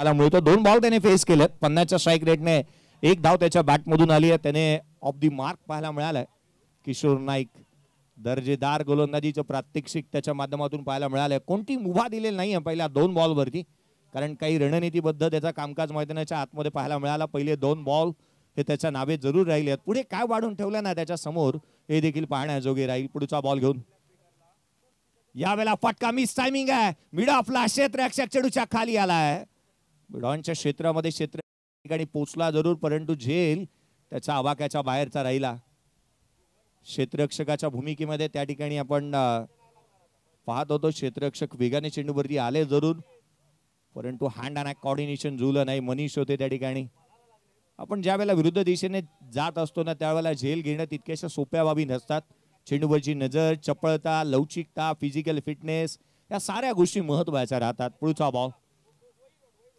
मला मिळतो दोन बॉल त्याने फेस केलेत पन्नासच्या स्ट्राईक रेटने एक धाव त्याच्या बॅट मधून आली आहे त्याने ऑफ दी मार्क पाहायला मिळालाय किशोर नाईक दर्जेदार गोलंदाजीचं प्रात्यक्षिक त्याच्या माध्यमातून पाहायला मिळालंय कोणती मुभा दिलेली नाही आहे पहिल्या दोन बॉलवरती कारण काही रणनीतीबद्ध त्याचा कामकाज मैदानाच्या आतमध्ये पाहायला मिळाला पहिले दोन बॉल हे त्याच्या नावे जरूर राहिले पुढे काय वाढून ठेवलं ना त्याच्या समोर हे देखील पाहण्याजोगे राहील पुढचा बॉल घेऊन यावेळेला फटका मिस टायमिंग आहे मिड ऑफला क्षेत्ररक्षक चेडूच्या खाली आलाय डॉनच्या क्षेत्रामध्ये क्षेत्र ठिकाणी पोचला जरूर परंतु झेल त्याचा आवाक्याच्या बाहेरचा राहिला क्षेत्ररक्षकाच्या भूमिकेमध्ये त्या ठिकाणी आपण पाहत होतो क्षेत्ररक्षक वेगाने चेंडूवरती आले जरूर परंतु हँड अँड कॉर्डिनेशन जुळलं नाही मनीष होते त्या ठिकाणी आपण ज्या वेळेला विरुद्ध दिशेने जात असतो ना त्यावेळेला झेल घेणं तितक्याशा सोप्या बाबी नसतात चेंडूवरची नजर चपळता लवचिकता फिजिकल फिटनेस या साऱ्या गोष्टी महत्वाच्या राहतात पुढचा भाव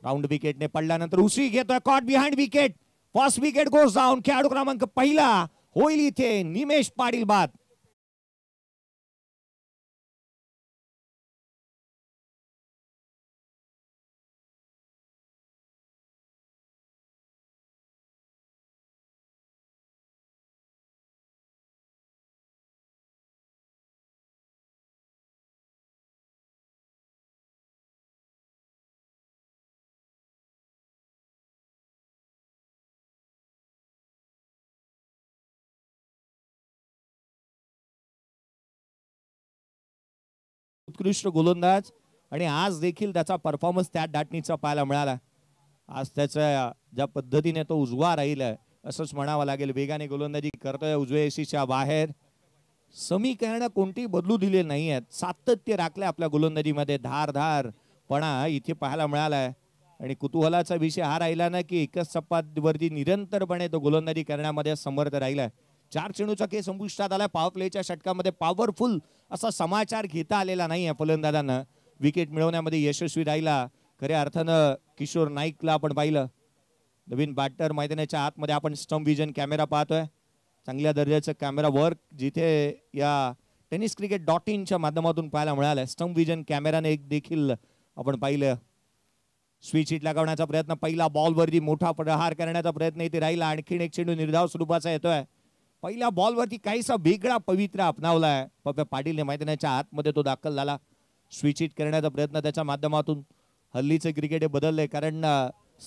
राऊंड विकेटने पडल्यानंतर उसी घेतोय caught behind wicket first wicket goes जाऊन खेळाडू क्रमांक पहिला होईल इथे निमेश पाडीलबाद बाद उत्कृष्ट गोलंदाज आणि आज देखील त्याचा परफॉर्मन्स त्या दाटणीचा पाहायला मिळाला आज त्याच्या ज्या पद्धतीने तो उजवा राहील असंच म्हणावं लागेल वेगाने गोलंदाजी करतोय उजवे एसीच्या बाहेर समीकरणं कोणती बदलू दिले नाही आहेत सातत्य राखलंय आपल्या गोलंदाजीमध्ये पणा इथे पाहायला मिळालाय आणि कुतूहलाचा विषय हा राहिला ना की एकच चप्पावरती निरंतरपणे तो गोलंदाजी करण्यामध्ये समर्थ राहिलाय चार चेंडूचा केस संपुष्टात आला पावर प्लेच्या षटकामध्ये पॉवरफुल असा समाचार घेता आलेला नाही आहे फलंदाजांना विकेट मिळवण्यामध्ये यशस्वी राहिला खऱ्या अर्थानं किशोर नाईकला आपण पाहिलं नवीन बॅटर मैदानाच्या आतमध्ये आपण स्टम्प विजन कॅमेरा पाहतोय चांगल्या दर्जाचं कॅमेरा वर्क जिथे या टेनिस क्रिकेट डॉट इनच्या माध्यमातून पाहायला मिळालं स्टम्प विजन कॅमेराने एक देखील आपण पाहिलं स्विच हिट लागवण्याचा प्रयत्न पहिला बॉलवरती मोठा प्रहार करण्याचा प्रयत्न इथे राहिला आणखीन एक चेंडू निर्धाव स्वरूपाचा येतोय पहिल्या बॉलवरती काहीसा वेगळा पवित्रा अपनावलाय पप्या पाटीलने माहिती त्याच्या आतमध्ये तो दाखल झाला स्विच इट करण्याचा प्रयत्न त्याच्या माध्यमातून हल्लीचे क्रिकेट हे बदलले कारण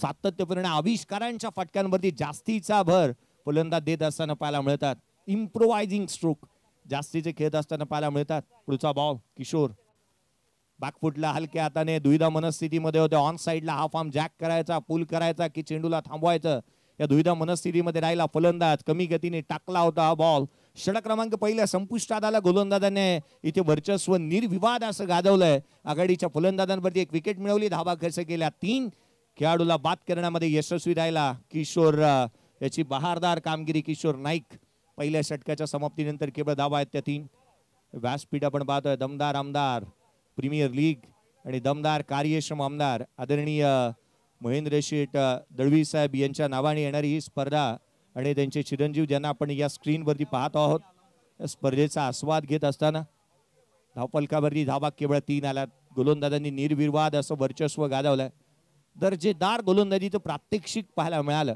सातत्यपूर्ण आविष्कारांच्या फटक्यांवरती जास्तीचा भर पुलंदा देत असताना पाहायला मिळतात इम्प्रोवायझिंग स्ट्रोक जास्तीचे खेळत असताना पाहायला मिळतात पुढचा बॉल किशोर बॅकफुटला हलक्या हाताने दुविधा मनस्थितीमध्ये होते ऑन साईडला हाफ फॉर्म जॅक करायचा पूल करायचा की चेंडूला थांबवायचं या दुविधा मनस्थितीमध्ये राहिला फलंदाज कमी गतीने टाकला होता हा बॉल षडक क्रमांक पहिल्या संपुष्टात आला गोलंदाजाने इथे वर्चस्व निर्विवाद असं गाजवलंय आघाडीच्या फलंदाजांवरती एक विकेट मिळवली धाबा खर्च केल्या तीन खेळाडूला बाद करण्यामध्ये यशस्वी राहिला किशोर याची बहारदार कामगिरी किशोर नाईक पहिल्या षटकाच्या समाप्तीनंतर केवळ धावा आहेत त्या तीन व्यासपीठ आपण पाहतोय दमदार आमदार प्रीमियर लीग आणि दमदार कार्यक्षम आमदार आदरणीय महेंद्र शेठ दळवी साहेब यांच्या नावाने येणारी ही स्पर्धा आणि त्यांचे चिरंजीव ज्यांना आपण या स्क्रीनवरती पाहत आहोत या स्पर्धेचा आस्वाद घेत असताना धावपलकावरती धावा केवळ तीन आल्यात गोलंदाजांनी निर्विवाद असं वर्चस्व गाजवलंय दर्जेदार तर प्रात्यक्षिक पाहायला मिळालं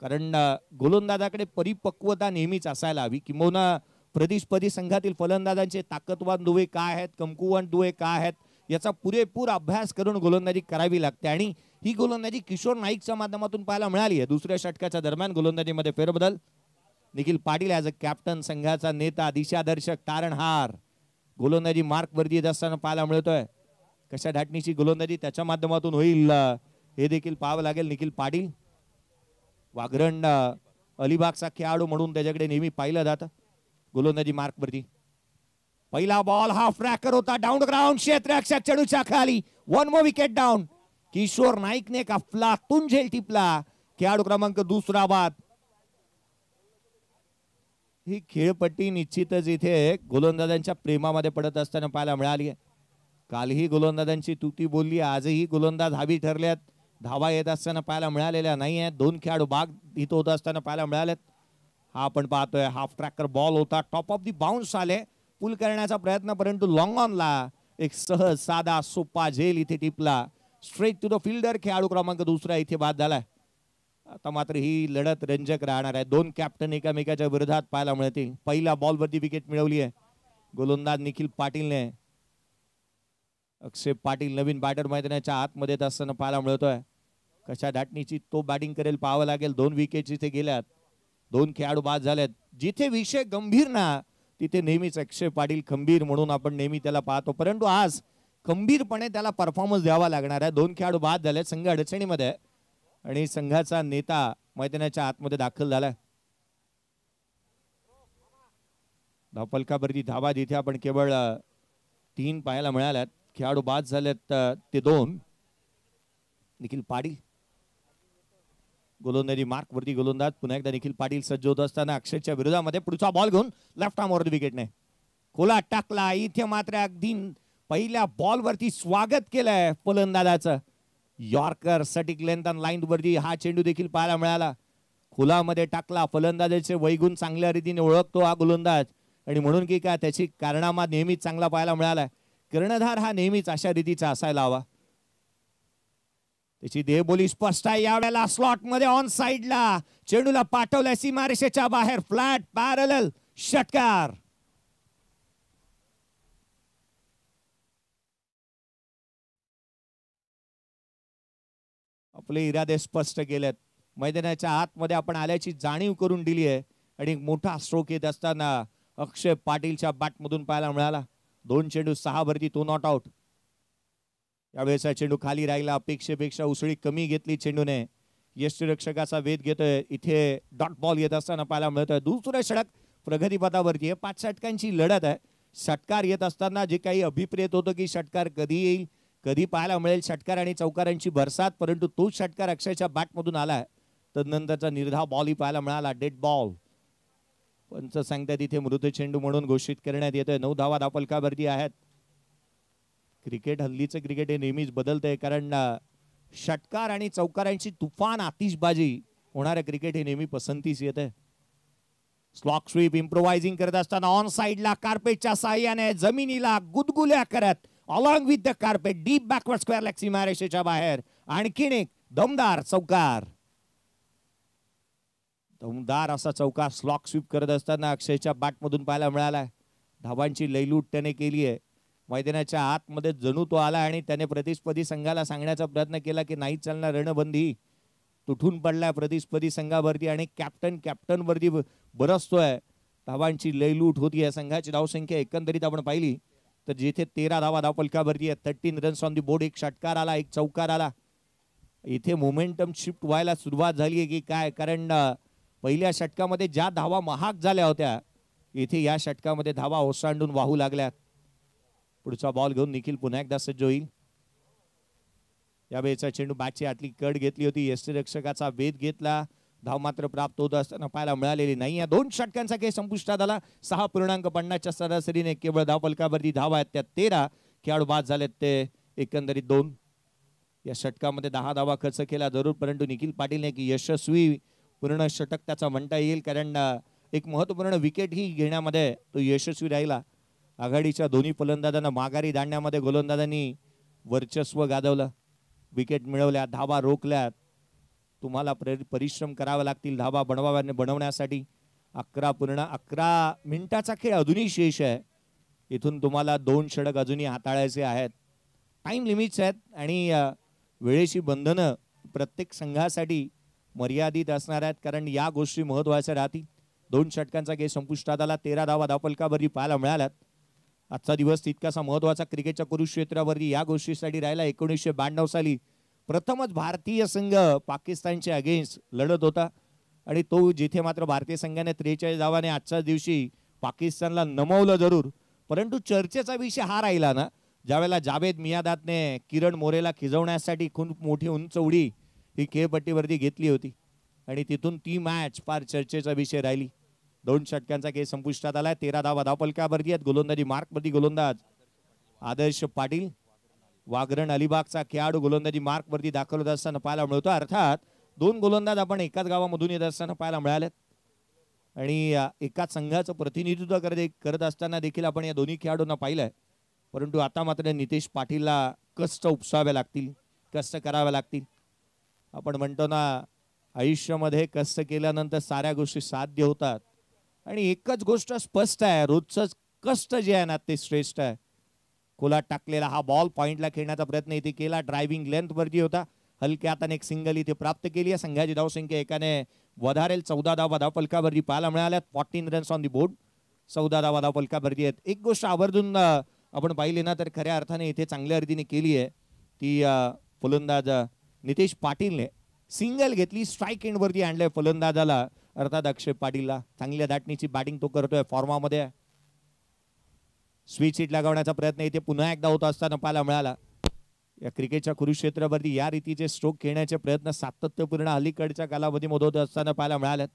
कारण गोलंदाजाकडे परिपक्वता नेहमीच असायला हवी किंबहुना प्रदेशपदी संघातील फलंदाजांचे ताकदवान दुवे काय आहेत कमकुवान दुवे काय आहेत याचा पुरेपूर अभ्यास करून गोलंदाजी करावी लागते आणि ही गोलंदाजी किशोर नाईकच्या माध्यमातून पाहायला मिळाली आहे दुसऱ्या षटकाच्या दरम्यान गोलंदाजीमध्ये फेरबदल Nikhil Patil as a captain संघाचा नेता दिशादर्शक तारणहार गोलंदाजी मार्क वरती येत असताना पाहायला मिळतोय कशा ढाटणीची गोलंदाजी त्याच्या माध्यमातून होईल हे देखील पाहावं लागेल निखिल पाटील वाघरंड अलिबागचा खेळाडू म्हणून त्याच्याकडे नेहमी पाहिलं जात गोलंदाजी मार्कवरती पहिला बॉल हा फ्रॅकर होता डाऊन ग्राउंड क्षेत्र खाली one more wicket down Kishore Naik ने का झेल टिपला खेळाडू क्रमांक दुसरा बाद ही खेळपट्टी निश्चितच इथे गोलंदाजांच्या प्रेमामध्ये पडत असताना पाहायला मिळाली कालही गोलंदाजांची तुती बोलली आजही गोलंदाज हावी ठरल्यात धावा येत असताना पाहायला मिळालेल्या नाही आहेत दोन खेळाडू भाग इथं होत असताना पाहायला मिळालेत हा आपण पाहतोय हाफ ट्रॅकर बॉल होता टॉप ऑफ दी बाउन्स आले पुल करण्याचा प्रयत्न परंतु लॉंग ऑनला एक सहज साधा सोपा झेल इथे टिपला स्ट्रेट टू द फिल्डर खेळाडू क्रमांक दुसरा इथे बाद झालाय आता मात्र ही लढत रंजक राहणार आहे दोन कॅप्टन एकामेकाच्या विरोधात पाहायला मिळते पहिला बॉलवरती विकेट मिळवली आहे गोलंदाज निखिल पाटीलने अक्षय पाटील नवीन बॅटर मैदानाच्या आतमध्ये असताना पाहायला मिळतोय कशा धाटणीची तो बॅटिंग करेल पाहावं लागेल दोन विकेट जिथे गेल्यात दोन खेळाडू बाद झालेत जिथे विषय गंभीर ना तिथे नेहमीच अक्षय पाटील खंबीर म्हणून आपण नेहमी त्याला पाहतो परंतु आज गंभीरपणे त्याला परफॉर्मन्स द्यावा लागणार आहे दोन खेळाडू बाद झाले संघ अडचणीमध्ये आणि संघाचा नेता मैदानाच्या आतमध्ये दाखल झालाय धापलकावरती धावा जिथे आपण केवळ तीन पाहायला मिळाल्यात खेळाडू बाद झालेत ते दोन निखिल पाटील गोलंदाजी मार्कवरती गोलंदाज पुन्हा एकदा निखिल पाटील सज्ज होत असताना अक्षयच्या विरोधामध्ये पुढचा बॉल घेऊन लेफ्ट वरती विकेट नाही खोला टाकला इथे मात्र अगदी पहिल्या बॉलवरती स्वागत केलंय फलंदाजाचं यॉर्कर सटिक लेंथ लाईन वरती हा चेंडू देखील पाहायला मिळाला खुलामध्ये टाकला फलंदाजाचे वैगुण चांगल्या रीतीने ओळखतो हा गोलंदाज आणि म्हणून की काय त्याची कारणामा नेहमीच चांगला पाहायला मिळाला कर्णधार हा नेहमीच अशा रीतीचा असायला हवा त्याची देहबोली स्पष्ट आहे यावेळेला स्लॉट मध्ये ऑन साइडला चेंडूला पाठवलाय सीमारेषेच्या बाहेर फ्लॅट पॅरल षटकार आपले इरादे स्पष्ट केलेत मैदानाच्या आतमध्ये आपण आल्याची जाणीव करून दिली आहे आणि मोठा स्ट्रोक येत असताना अक्षय पाटीलच्या बॅटमधून पाहायला मिळाला दोन चेंडू सहा भरती तो नॉट आउट यावेळेसचा चेंडू खाली राहिला अपेक्षेपेक्षा उसळी कमी घेतली चेंडूने रक्षकाचा वेध घेतोय इथे डॉट बॉल येत असताना पाहायला मिळतोय दुसरं षटक प्रगतीपथावरती आहे पाच षटकांची लढत आहे षटकार येत असताना जे काही अभिप्रेत होतं की षटकार कधी येईल कधी पाहायला मिळेल षटकार आणि चौकारांची भरसात परंतु तोच षटकार अक्षयच्या बॅटमधून आला तर नंतरचा निर्धाव ही पाहायला मिळाला डेड बॉल पंच सांगतात इथे मृत चेंडू म्हणून घोषित करण्यात येतोय नऊ धावा धापलकावरती आहेत क्रिकेट हल्लीचं क्रिकेट हे नेहमीच बदलतंय कारण षटकार आणि चौकारांची तुफान आतिषबाजी होणारं क्रिकेट हे नेहमी पसंतीच येत आहे स्लॉक स्वीप इम्प्रोव्हायझिंग करत असताना ऑन साईडला कार्पेटच्या साह्याने जमिनीला गुदगुल्या करत along with the carpet deep backward square लॅक्सी रेषेच्या बाहेर आणखीन एक दमदार चौकार दमदार असा चौकार स्लॉक स्वीप करत असताना अक्षयच्या बॅटमधून पाहायला मिळाला धावांची लयलूट त्याने केली आहे मैदानाच्या आतमध्ये जणू तो आला आणि त्याने प्रतिस्पर्धी संघाला सांगण्याचा प्रयत्न केला की नाही चालणार रणबंदी तुटून पडला प्रतिस्पर्धी संघावरती आणि कॅप्टन कॅप्टनवरती बरसतोय धावांची लयलूट होती या संघाची धावसंख्या एकंदरीत आपण पाहिली तर जिथे तेरा धावा धावपलका भरली आहे thirteen runs on the board एक षटकार आला एक चौकार आला इथे मोमेंटम शिफ्ट व्हायला सुरुवात झाली आहे की काय कारण पहिल्या षटकामध्ये ज्या धावा महाग झाल्या होत्या इथे या षटकामध्ये धावा ओसांडून वाहू लागल्यात पुढचा बॉल घेऊन निखिल पुन्हा एकदा सज्ज होईल यावेळेचा चेंडू बॅटची आतली कट घेतली होती रक्षकाचा वेध घेतला धाव मात्र प्राप्त होत असताना पाहायला मिळालेली नाही या दोन षटकांचा खेळ संपुष्टात आला सहा पूर्णांक पन्नासच्या सरासरीने केवळ धावपलकावरती धाव आहेत त्या तेरा खेळाडू बाद झालेत ते एकंदरीत दोन या षटकामध्ये दहा धावा खर्च केला जरूर परंतु निखिल पाटीलने एक यशस्वी पूर्ण षटक त्याचा म्हणता येईल कारण एक महत्त्वपूर्ण विकेटही घेण्यामध्ये तो यशस्वी राहिला आघाडीच्या दोन्ही फलंदाजांना माघारी दांडण्यामध्ये गोलंदाजांनी वर्चस्व गाजवलं विकेट मिळवल्या धावा रोखल्यात तुम्हाला प्रे परिश्रम करावे लागतील धावा बनवाव्या बनवण्यासाठी अकरा पूर्ण अकरा मिनिटाचा खेळ अजूनही शेष आहे इथून तुम्हाला दोन षडक अजूनही हाताळायचे आहेत टाईम लिमिट्स आहेत आणि वेळेशी बंधनं प्रत्येक संघासाठी मर्यादित असणार आहेत कारण या गोष्टी महत्त्वाच्या राहतील दोन षटकांचा गेम संपुष्टात आला तेरा धावा धापलकावरती पाहायला मिळाल्यात आजचा दिवस तितकासा महत्त्वाचा क्रिकेटच्या कुरुक्षेत्रावरती या गोष्टीसाठी राहिला एकोणीसशे ब्याण्णव साली प्रथमच भारतीय संघ पाकिस्तानच्या अगेन्स्ट लढत होता आणि तो जिथे मात्र भारतीय संघाने त्रेचाळीस धावाने आजच्या दिवशी पाकिस्तानला नमवलं जरूर परंतु चर्चेचा विषय हा राहिला ना ज्यावेळेला जावेद मियादातने किरण मोरेला खिजवण्यासाठी खूप मोठी उंच उडी ही खेळपट्टीवरती घेतली होती आणि तिथून ती मॅच फार चर्चेचा विषय राहिली दोन षटकांचा खेळ संपुष्टात आला तेरा धावा धापलक्यावरती आहेत गोलंदाजी मार्कमध्ये गोलंदाज आदर्श पाटील वागरण अलिबागचा खेळाडू गोलंदाजी मार्कवरती दाखल होत असताना पाहायला मिळतो अर्थात दोन गोलंदाज आपण एकाच गावामधून येत असताना पाहायला मिळालेत आणि एकाच संघाचं प्रतिनिधित्व करत करत असताना देखील आपण या दोन्ही खेळाडूंना पाहिलंय परंतु आता मात्र नितेश पाटीलला कष्ट उपसावे लागतील कष्ट करावे लागतील आपण म्हणतो ना आयुष्यामध्ये कष्ट केल्यानंतर साऱ्या गोष्टी साध्य होतात आणि एकच गोष्ट स्पष्ट आहे रोजचं कष्ट जे आहे ना ते श्रेष्ठ आहे खोलात टाकलेला हा बॉल पॉईंटला खेळण्याचा प्रयत्न इथे केला ड्रायव्हिंग लेंथ वरती होता हलक्या हाताने एक सिंगल इथे प्राप्त केली आहे संघाची धावसंख्या एकाने वधारेल चौदा धावा धावपलकावरती पाहायला मिळाल्यात fourteen runs on the board चौदा धावा धावपलकावरती आहेत एक गोष्ट आवर्जून आपण पाहिली ना तर खऱ्या अर्थाने इथे चांगल्या रीतीने केली आहे ती फलंदाज नितेश पाटीलने सिंगल घेतली स्ट्राईक एंडवरती आणलंय फलंदाजाला अर्थात अक्षय पाटीलला चांगल्या दाटणीची बॅटिंग तो करतोय फॉर्मामध्ये स्वीट हिट लागवण्याचा प्रयत्न इथे पुन्हा एकदा होत असताना पाहायला मिळाला या क्रिकेटच्या कुरुक्षेत्रावरती या रीतीचे स्ट्रोक खेळण्याचे प्रयत्न सातत्यपूर्ण अलीकडच्या कालावधीमध्ये होत असताना पाहायला मिळाल्यात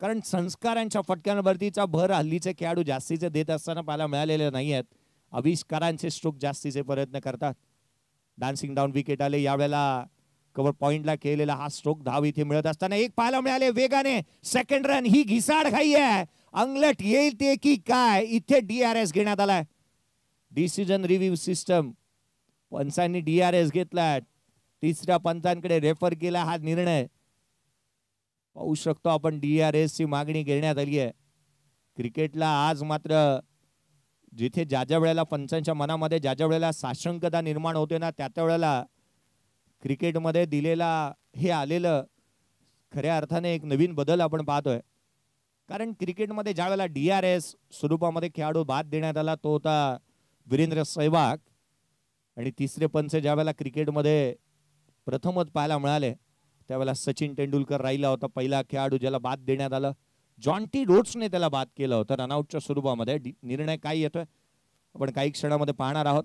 कारण संस्कारांच्या फटक्यांवरतीचा भर हल्लीचे खेळाडू जास्तीचे देत असताना पाहायला मिळालेले नाही आहेत आविष्कारांचे स्ट्रोक जास्तीचे प्रयत्न करतात डान्सिंग डाऊन विकेट आले यावेळेला कव्हर पॉइंटला केलेला हा स्ट्रोक धाव इथे मिळत असताना एक पाहायला मिळाले वेगाने सेकंड रन ही घिसाड घाई आहे अंगलट येईल ते की काय इथे डी आर एस घेण्यात आलाय डिसिजन रिव्ह्यू सिस्टम पंचांनी डी आर एस घेतलाय तिसऱ्या पंचांकडे रेफर केला हा निर्णय पाहू शकतो आपण डी आर ची मागणी घेण्यात आली आहे क्रिकेटला आज मात्र जिथे ज्या ज्या वेळेला पंचांच्या मनामध्ये ज्या ज्या वेळेला साशंकता निर्माण होते ना त्या त्या वेळेला क्रिकेटमध्ये दिलेला हे आलेलं खऱ्या अर्थाने एक नवीन बदल आपण पाहतोय कारण क्रिकेटमध्ये ज्या वेळेला डी आर एस स्वरूपामध्ये खेळाडू बाद देण्यात आला तो होता वीरेंद्र सहवाग आणि तिसरे पंच ज्या वेळेला क्रिकेटमध्ये प्रथमच पाहायला मिळाले त्यावेळेला सचिन तेंडुलकर राहिला होता पहिला खेळाडू ज्याला बाद देण्यात आलं जॉन्टी रोड्सने त्याला बाद केलं होतं रनआउटच्या स्वरूपामध्ये निर्णय काय येतोय आपण काही क्षणामध्ये पाहणार आहोत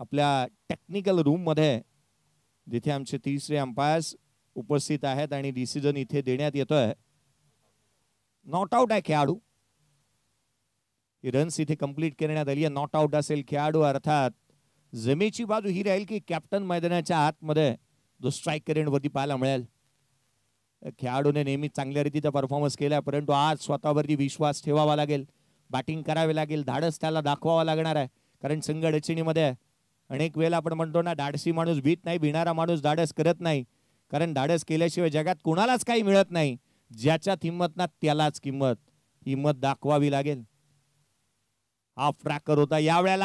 आपल्या टेक्निकल रूममध्ये जिथे आमचे तिसरे अंपायर्स उपस्थित आहेत आणि डिसिजन इथे देण्यात येतोय नॉट आउट आहे खेळाडू ही रन्स इथे कंप्लीट करण्यात आली आहे नॉट आउट असेल खेळाडू अर्थात जमेची बाजू ही राहील की कॅप्टन मैदानाच्या आतमध्ये जो स्ट्राईक वरती पाहायला मिळेल खेळाडूने नेहमी चांगल्या रीतीचा परफॉर्मन्स केला परंतु आज स्वतःवरती विश्वास ठेवावा लागेल बॅटिंग करावी लागेल धाडस त्याला दाखवावा लागणार आहे कारण संघ अडचणीमध्ये अनेक वेळेला आपण म्हणतो ना धाडसी माणूस भीत नाही भिणारा माणूस धाडस करत नाही कारण धाडस केल्याशिवाय जगात कोणालाच काही मिळत नाही ज्याच्यात हिंमत ना त्यालाच किंमत हिंमत दाखवावी लागेल हा फ्रॅकर होता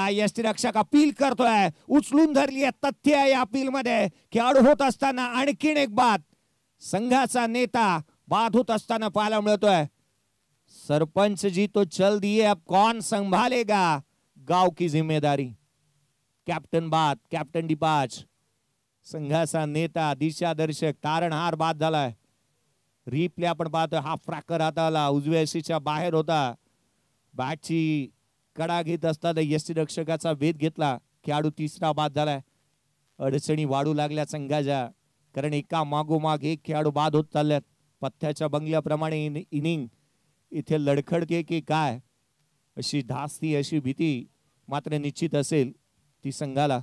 एस टी रक्षक अपील करतोय उचलून धरली आहे तथ्य आहे या अपील मध्ये खेळाडू होत असताना आणखीन एक बाद संघाचा नेता बाद होत असताना पाहायला मिळतोय सरपंच जी तो चल दिए अब कौन संभालेगा गाव की जिम्मेदारी कॅप्टन बाद कॅप्टन डिपाच संघाचा नेता दिशादर्शक तारणहार बाद झालाय रिप्ले आपण पाहतोय हा फ्रॅकर हाताला उजव्या एसीच्या बाहेर होता बॅटची कडा घेत असताना रक्षकाचा वेध घेतला खेळाडू तिसरा बाद झालाय अडचणी वाढू लागल्या संघाच्या कारण एका मागोमाग एक खेळाडू बाद होत चालल्यात पथ्याच्या बंगल्याप्रमाणे इनिंग इथे लडखडते की काय अशी धास्ती अशी भीती मात्र निश्चित असेल ती संघाला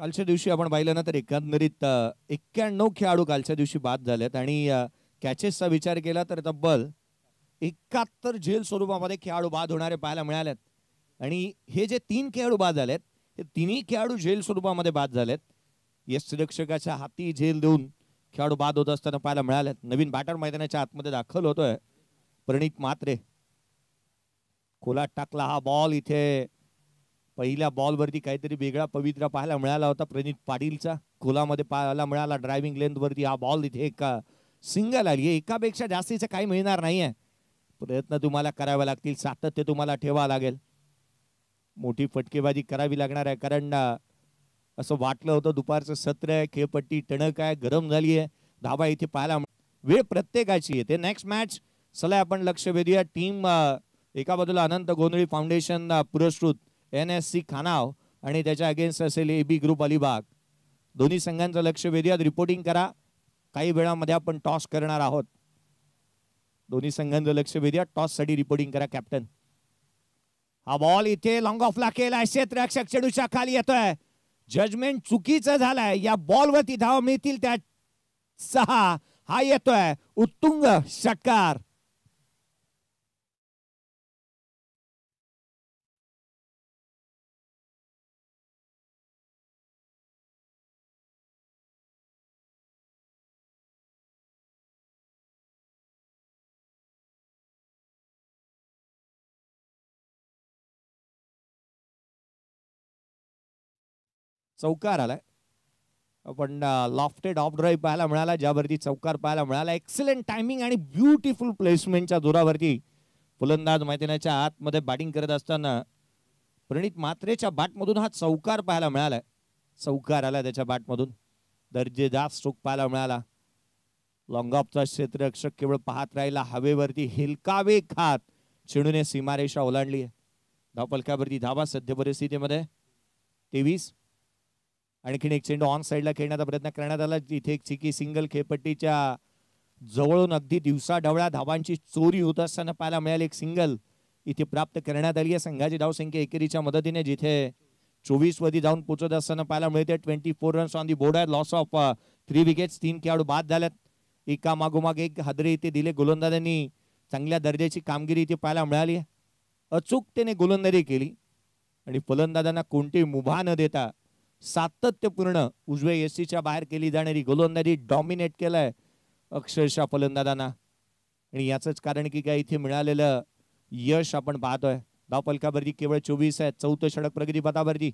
कालच्या दिवशी आपण पाहिलं ना तर एकंदरीत एक्क्याण्णव खेळाडू कालच्या दिवशी बाद झालेत आणि कॅचेसचा विचार केला तर तब्बल एकाहत्तर झेल स्वरूपामध्ये खेळाडू बाद होणारे पाहायला मिळालेत आणि हे जे तीन खेळाडू बाद झालेत हे तिन्ही खेळाडू जेल स्वरूपामध्ये बाद झालेत यष्टरक्षकाच्या हाती झेल देऊन खेळाडू बाद होत असताना पाहायला मिळालेत नवीन बॅटर मैदानाच्या आतमध्ये दाखल होतोय प्रणित मात्रे खोलात टाकला हा बॉल इथे पहिल्या बॉलवरती काहीतरी वेगळा पवित्रा पाहायला मिळाला होता प्रणित पाटीलचा खोलामध्ये पाहायला मिळाला ड्रायव्हिंग लेंथवरती हा बॉल इथे एक सिंगल आली आहे एकापेक्षा जास्तीचं काही मिळणार नाही आहे प्रयत्न तुम्हाला करावे लागतील सातत्य तुम्हाला ठेवावं लागेल मोठी फटकेबाजी करावी लागणार आहे कारण असं वाटलं होतं दुपारचं सत्र आहे खेळपट्टी टणक आहे गरम झाली आहे धाबा इथे पाहायला वेळ प्रत्येकाची येते नेक्स्ट मॅच सलाय आपण लक्ष वेधूया टीम एका बाजूला अनंत गोंधळी फाउंडेशन पुरस्कृत एन एस सी खानाव आणि त्याच्या अगेन्स्ट असेल ए बी ग्रुप अलिबाग दोन्ही संघांचं लक्ष वेधूयात रिपोर्टिंग करा काही वेळामध्ये आपण टॉस करणार आहोत दोन्ही संघांचं लक्ष वेधूया साठी रिपोर्टिंग करा कॅप्टन हा बॉल इथे लॉंग ऑफला केला क्षेत्ररक्षक चेडूच्या खाली येतोय जजमेंट चुकीचं झालंय या बॉलवरती धाव मिळतील त्या सहा हा येतोय उत्तुंग षटकार चौकार आलाय पण लॉफ्टेड ऑफ ड्राईव्ह पाहायला मिळाला ज्यावरती चौकार पाहायला मिळाला एक्सलेंट टायमिंग आणि ब्युटिफुल प्लेसमेंटच्या जोरावरती फुलंदाज मैदानाच्या आतमध्ये बॅटिंग करत असताना प्रणित मात्रेच्या बॅटमधून हा चौकार पाहायला मिळाला चौकार आला त्याच्या बॅटमधून दर्जेदार स्ट्रोक पाहायला मिळाला ऑफचा क्षेत्ररक्षक केवळ पाहत राहिला हवेवरती हिलकावे खात चिडूने सीमारेषा ओलांडली आहे धावपलक्यावरती धावा सध्या परिस्थितीमध्ये तेवीस आणखीन एक चेंडू ऑन साईडला खेळण्याचा प्रयत्न करण्यात आला इथे एक चिकी सिंगल खेळपट्टीच्या जवळून अगदी दिवसा ढवळ्या धावांची चोरी होत असताना पाहायला मिळाली एक सिंगल इथे प्राप्त करण्यात आली आहे संघाची धावसंख्या एकेरीच्या मदतीने जिथे चोवीस वधी जाऊन पोचत असताना पाहायला मिळते twenty four runs on the board आहे लॉस ऑफ थ्री विकेट्स तीन खेळाडू बाद झाल्यात एका मागोमाग एक हादरे इथे दिले गोलंदाजांनी चांगल्या दर्जाची कामगिरी इथे पाहायला मिळाली अचूकतेने गोलंदाजी केली आणि फलंदाजांना कोणतेही मुभा न देता सातत्यपूर्ण उजव्या सीच्या बाहेर केली जाणारी गोलंदाजी डॉमिनेट केलाय अक्षरशः फलंदाजांना आणि याचंच कारण की काय इथे मिळालेलं यश आपण पाहतोय धावपलकावरती पलकावरती केवळ चोवीस आहे चौथं षडक प्रगती पदावरती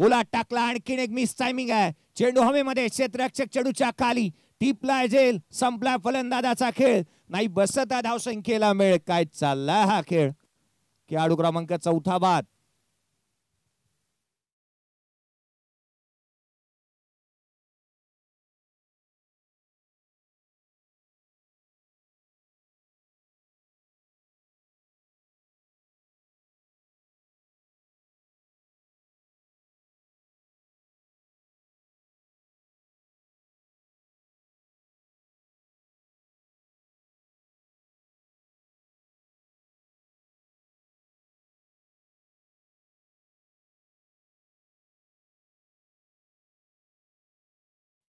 गोला टाकला आणखीन एक मिस टायमिंग आहे चेंडू हवेमध्ये क्षेत्ररक्षक चेडूच्या खाली टिपला झेल संपला फलंदाजाचा खेळ नाही बसत आहे धावसंख्येला मिळ काय चालला हा खेळ खेळाडू क्रमांक चौथा बाद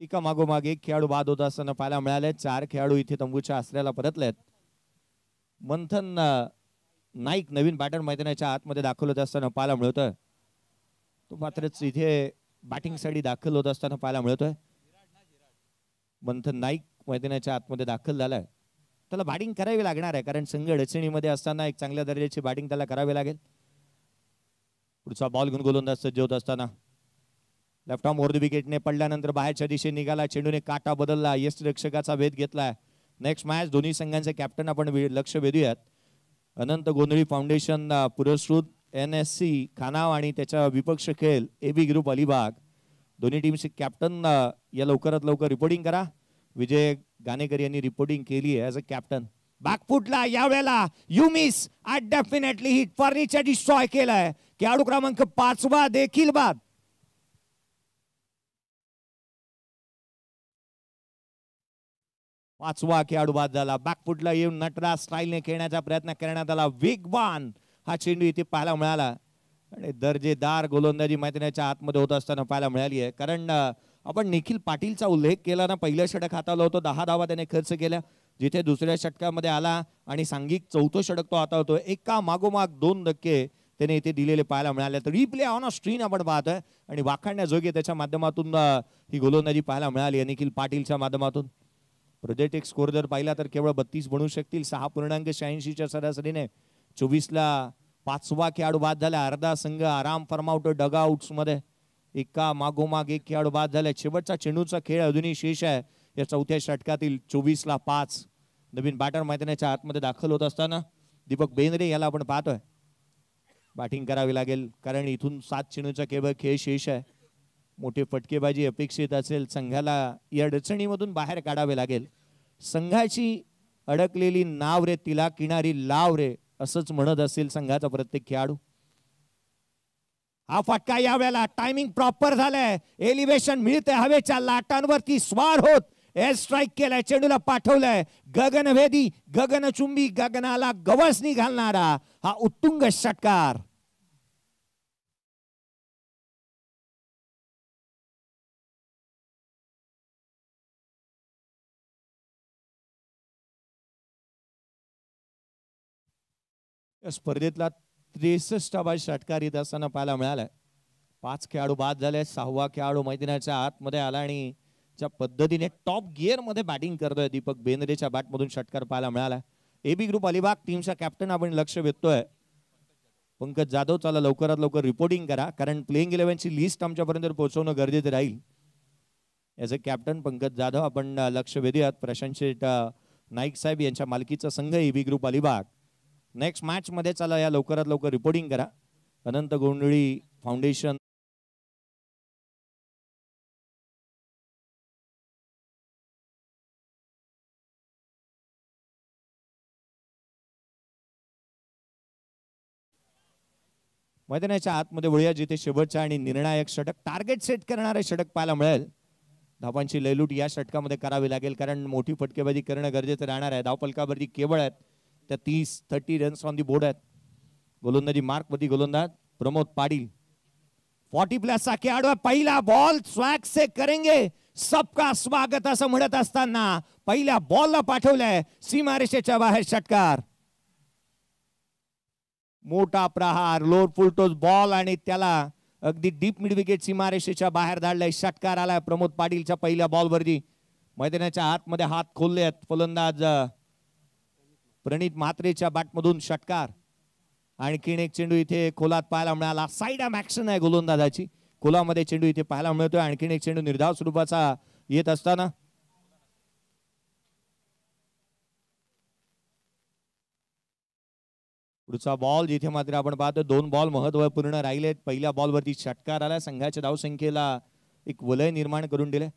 एका मागोमाग एक खेळाडू बाद होत असताना पाहायला मिळाले चार खेळाडू इथे तंबूच्या आसऱ्याला परतलेत मंथन नाईक नवीन बॅटर मैदानाच्या आतमध्ये दाखल होत असताना पाहायला मिळतोय तो मात्रच इथे बॅटिंगसाठी दाखल होत असताना पाहायला मिळतोय मंथन नाईक मैदानाच्या आतमध्ये दाखल झालाय त्याला बॅटिंग करावी लागणार आहे कारण संघ अडचणीमध्ये असताना एक चांगल्या दर्जाची बॅटिंग त्याला करावी लागेल पुढचा बॉल घेऊन गोलंदाज सज्ज होत असताना लेफ्ट आर्म विकेटने पडल्यानंतर बाहेरच्या दिशेने निघाला चेंडूने काटा बदलला रक्षकाचा वेध घेतला नेक्स्ट मॅच दोन्ही संघांचे कॅप्टन आपण लक्ष वेधूयात अनंत गोंधळी फाउंडेशन पुरस्कृत एन एस सी खानाव आणि त्याच्या विपक्ष खेळ ए बी ग्रुप अलिबाग दोन्ही टीमचे कॅप्टन या लवकरात लवकर रिपोर्टिंग करा विजय गानेकर यांनी रिपोर्टिंग केली आहे ॲज अ कॅप्टन बॅकफुटला यावेळेला I definitely hit furniture destroy केलाय खेळाडू क्रमांक पाचवा देखील बाद पाचवा खेळाडू बाद झाला बॅकफुटला येऊन नटराज स्टाईलने खेळण्याचा प्रयत्न करण्यात आला वेगवान हा चेंडू इथे पाहायला मिळाला आणि दर्जेदार गोलंदाजी मैदानाच्या आतमध्ये होत असताना पाहायला मिळाली आहे कारण आपण निखिल पाटीलचा उल्लेख केला ना पहिलं षटक आलो होतो दहा धावा त्याने खर्च केल्या जिथे दुसऱ्या षटकामध्ये आला आणि सांघिक चौथं षटक तो हाताळतो एका मागोमाग दोन धक्के त्याने इथे दिलेले पाहायला मिळाले तर रिप्ले ऑन स्ट्रीन आपण पाहतोय आणि वाखाणण्याजोगे त्याच्या माध्यमातून ही गोलंदाजी पाहायला मिळाली निखिल पाटीलच्या माध्यमातून प्रोजेक्ट स्कोर जर पाहिला तर केवळ बत्तीस बनू शकतील सहा पूर्णांक शहाऐंशीच्या सरासरीने चोवीसला पाचवा खेळाडू बाद झाला अर्धा संघ आराम डग डगआउट्समध्ये एका मागोमाग एक खेळाडू बाद झाला शेवटचा चेंडूचा खेळ अजूनही शेष आहे या चौथ्या षटकातील चोवीसला पाच नवीन बॅटर मैदानाच्या आतमध्ये दाखल होत असताना दीपक बेंद्रे याला आपण पाहतोय बॅटिंग करावी लागेल कारण इथून सात चेंडूचा केवळ खेळ शेष आहे मोठी फटकेबाजी अपेक्षित असेल संघाला या अडचणीमधून बाहेर काढावे लागेल संघाची अडकलेली नाव रे तिला किनारी लाव रे असंच म्हणत असेल संघाचा प्रत्येक खेळाडू हा फटका यावेळेला टायमिंग प्रॉपर झालाय एलिव्हेशन मिळते हवेच्या लाटांवरती स्वार होत एअर स्ट्राईक केलाय चेंडूला पाठवलाय गगनभेदी गगनचुंबी गगनाला गवसनी घालणारा हा उत्तुंग षटकार या स्पर्धेतला त्रेसष्टावा षटकार असताना पाहायला मिळाला पाच खेळाडू बाद झाले सहावा खेळाडू मैदानाच्या आतमध्ये आला आणि ज्या पद्धतीने टॉप गिअरमध्ये बॅटिंग करतोय दीपक बेंद्रेच्या बॅटमधून षटकार पाहायला मिळाला ए बी ग्रुप अलिबाग टीमचा कॅप्टन आपण लक्ष वेधतोय पंकज जाधव चला लवकरात लवकर रिपोर्टिंग करा कारण प्लेइंग इलेव्हनची लिस्ट आमच्यापर्यंत पोहोचवणं गरजेचं राहील अ कॅप्टन पंकज जाधव आपण लक्ष वेधूयात प्रशांत शेट नाईक साहेब यांच्या मालकीचा संघ A B group Alibag next match मध्ये चला या लवकरात लवकर रिपोर्टिंग करा अनंत गोंडळी फाउंडेशन मैदानाच्या आतमध्ये वळूया जिथे शेवटचा आणि निर्णायक षटक टार्गेट सेट करणारे षटक पाहायला मिळेल धावांची लयलूट या षटकामध्ये करावी लागेल कारण मोठी फटकेबाजी करणं गरजेचं राहणार आहे धावपलकावरती केवळ आहेत त्या तीस thirty runs on the board आहेत गोलंदाजी मध्ये गोलंदाज प्रमोद पाडील फॉर्टी प्लस खेळाडू आहे पहिला बॉल स्वॅग से करेंगे सबका स्वागत असं म्हणत असताना पहिल्या बॉलला पाठवलाय सीमारेषेच्या बाहेर षटकार मोठा प्रहार लोअर फुलटोज बॉल आणि त्याला अगदी डीप मिड विकेट सीमारेषेच्या बाहेर धाडलाय षटकार आलाय प्रमोद पाटीलच्या पहिल्या बॉलवरती मैदानाच्या आतमध्ये हात खोलले आहेत फलंदाज प्रणित मात्रेच्या बॅटमधून षटकार आणखीन एक चेंडू इथे खोलात पाहायला मिळाला साईड ऑफ ऍक्शन आहे गोलंदाजाची खोलामध्ये चेंडू इथे पाहायला मिळतोय आणखीन एक चेंडू निर्धाव स्वरूपाचा येत असताना पुढचा बॉल जिथे मात्र आपण पाहतो दोन बॉल महत्वपूर्ण राहिलेत पहिल्या बॉलवरती षटकार आला संघाच्या धावसंख्येला एक वलय निर्माण करून दिले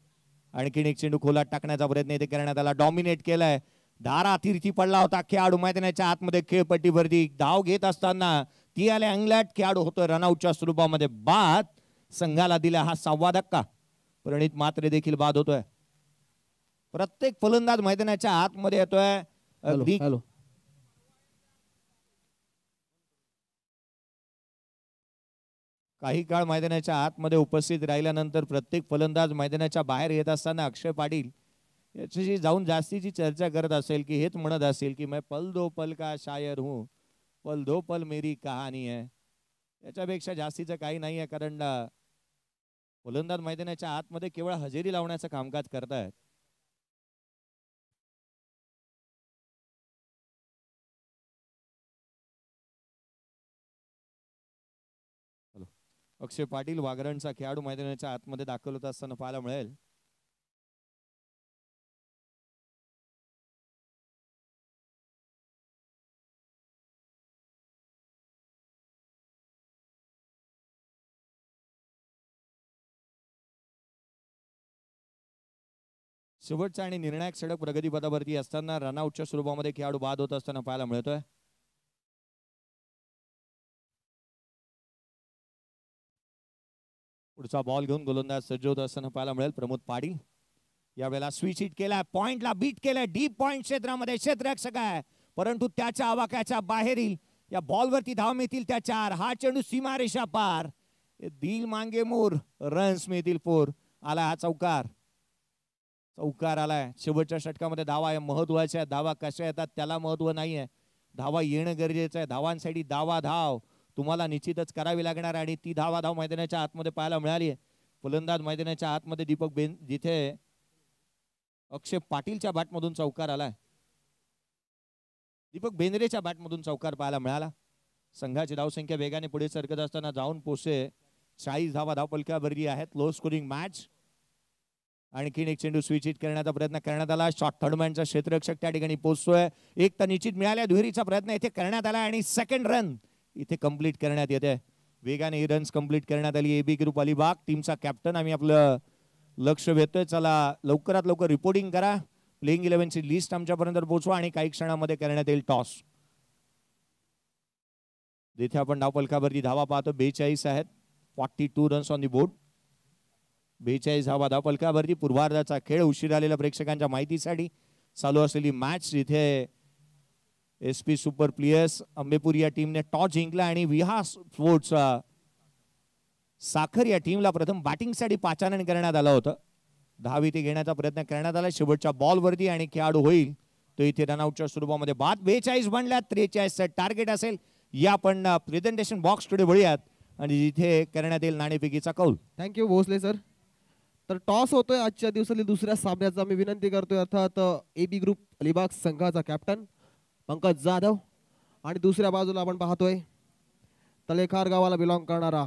आणखीन एक चेंडू खोलात टाकण्याचा प्रयत्न इथे करण्यात आला डॉमिनेट केलाय दारा तिरथी पडला होता खेळाडू मैदानाच्या आतमध्ये खेळपट्टीवरती धाव घेत असताना ती आले अंगलॅट खेळाडू होतो रनआउटच्या स्वरूपामध्ये बाद संघाला दिला हा सहावा धक्का प्रणित मात्रे देखील बाद होतोय प्रत्येक फलंदाज मैदानाच्या आतमध्ये येतोय काही काळ मैदानाच्या आतमध्ये उपस्थित राहिल्यानंतर प्रत्येक फलंदाज मैदानाच्या बाहेर येत असताना अक्षय पाटील याच्याशी जाऊन जास्तीची चर्चा करत असेल की हेच म्हणत असेल की मी पल दो पल का शायर हूँ पल दो पल मेरी कहाणी आहे त्याच्यापेक्षा जास्तीचं काही नाही आहे कारण फलंदाज मैदानाच्या आतमध्ये केवळ हजेरी लावण्याचं कामकाज करतायत अक्षय पाटील वागरणचा खेळाडू मैदानाच्या आतमध्ये दाखल होत असताना पाहायला मिळेल शेवटचा आणि निर्णायक सडक प्रगतीपदावरती असताना रनआउटच्या स्वरूपामध्ये खेळाडू बाद होत असताना पाहायला मिळतोय पुढचा बॉल घेऊन गोलंदाज सज्ज होत असताना पाहायला मिळेल प्रमोद पाडी यावेळेला स्विच हिट केलाय पॉइंटला बीट केलाय डीप पॉइंट क्षेत्रामध्ये क्षेत्ररक्षक आहे परंतु त्याच्या आवाक्याच्या बाहेरील या बॉलवरती धाव मिळतील त्या चार हा चेंडू सीमारेषा पार दिल मांगे मोर रन्स मिळतील फोर आला हा चौकार चौकार आलाय शेवटच्या षटकामध्ये धावा आहे महत्वाच्या धावा कशा येतात त्याला महत्व नाही आहे धावा येणं गरजेचं आहे धावांसाठी धावा धाव तुम्हाला निश्चितच करावी लागणार आणि ती धावा धाव मैदानाच्या आतमध्ये पाहायला मिळाली आहे फलंदाज मैदानाच्या आतमध्ये दीपक बेन जिथे अक्षय पाटीलच्या बॅटमधून चौकार आलाय दीपक बेंद्रेच्या बॅटमधून चौकार पाहायला मिळाला संघाची धावसंख्या वेगाने पुढे सरकत असताना जाऊन पोसे चाळीस धावा धावपलक्या भरली आहेत लो स्कोरिंग मॅच आणखीन एक चेंडू स्विचित करण्याचा प्रयत्न करण्यात आला शॉर्ट थर्डमॅनचा क्षेत्ररक्षक त्या ठिकाणी पोहोचतोय एक तर निश्चित मिळाल्या दुहेरीचा प्रयत्न इथे करण्यात आला आणि सेकंड रन इथे कंप्लीट करण्यात येते वेगाने ही रन्स कंप्लीट करण्यात आली एबी ग्रुप अलिबाग टीमचा कॅप्टन आम्ही आपलं लक्ष देतोय चला लवकरात लवकर रिपोर्टिंग करा प्लेइंग इलेव्हनची लिस्ट आमच्यापर्यंत पोहोचवा आणि काही क्षणामध्ये करण्यात येईल टॉस जिथे आपण डावपलकावरती धावा पाहतो बेचाळीस आहेत forty two runs on the board बेचाळीस धावा धाव फलकावरती पूर्वार्धाचा खेळ उशीर आलेल्या प्रेक्षकांच्या माहितीसाठी चालू असलेली मॅच इथे S P super players Ambepuri या टीमने टॉस जिंकला आणि विहा स्पोर्ट्स साखर या टीमला प्रथम बॅटिंगसाठी पाचारण करण्यात आलं होतं दहावी ते घेण्याचा प्रयत्न करण्यात आला शेवटच्या बॉलवरती आणि खेळाडू होईल तो इथे रनआउटच्या स्वरूपामध्ये बाद बेचाळीस बनल्या त्रेचाळीस टार्गेट असेल या पण प्रेझेंटेशन बॉक्स टुडे वळूयात आणि जिथे करण्यात येईल नाणेफेकीचा कौल थँक्यू भोसले सर तर टॉस होतोय आजच्या दिवसातील दुसऱ्या सामन्याचा मी विनंती करतोय अर्थात ए बी ग्रुप अलिबाग संघाचा कॅप्टन पंकज जाधव आणि दुसऱ्या बाजूला आपण पाहतोय तलेखार गावाला बिलॉंग करणारा